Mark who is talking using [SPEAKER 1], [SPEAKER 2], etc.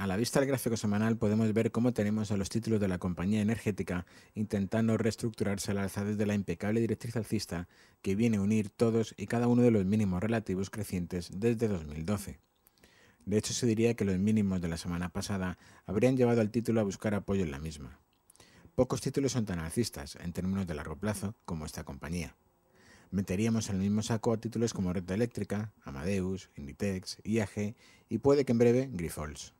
[SPEAKER 1] A la vista del gráfico semanal podemos ver cómo tenemos a los títulos de la compañía energética intentando reestructurarse al alza desde la impecable directriz alcista que viene a unir todos y cada uno de los mínimos relativos crecientes desde 2012. De hecho se diría que los mínimos de la semana pasada habrían llevado al título a buscar apoyo en la misma. Pocos títulos son tan alcistas en términos de largo plazo como esta compañía. Meteríamos en el mismo saco a títulos como Red Eléctrica, Amadeus, Inditex, IAG y puede que en breve
[SPEAKER 2] Grifols.